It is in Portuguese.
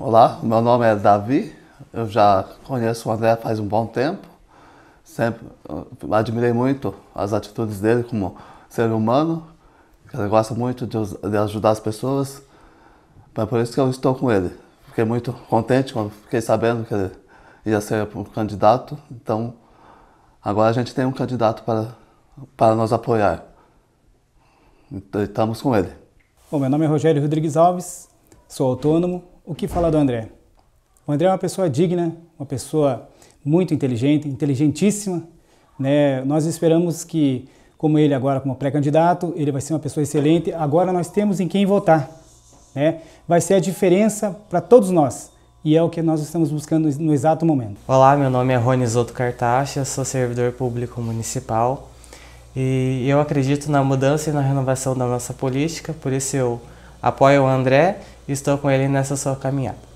Olá, meu nome é Davi. Eu já conheço o André faz um bom tempo. Sempre eh, admirei muito as atitudes dele como ser humano. Ele gosta muito de, de ajudar as pessoas. É por isso que eu estou com ele. Fiquei muito contente quando fiquei sabendo que ele ia ser um candidato. Então, agora a gente tem um candidato para, para nos apoiar. estamos com ele. Bom, meu nome é Rogério Rodrigues Alves, sou autônomo, o que falar do André? O André é uma pessoa digna, uma pessoa muito inteligente, inteligentíssima. Né? Nós esperamos que, como ele agora como pré-candidato, ele vai ser uma pessoa excelente. Agora nós temos em quem votar. Né? Vai ser a diferença para todos nós. E é o que nós estamos buscando no exato momento. Olá, meu nome é Rony Zoto Cartaxa, sou servidor público municipal. E eu acredito na mudança e na renovação da nossa política, por isso eu apoio o André estou com ele nessa sua caminhada.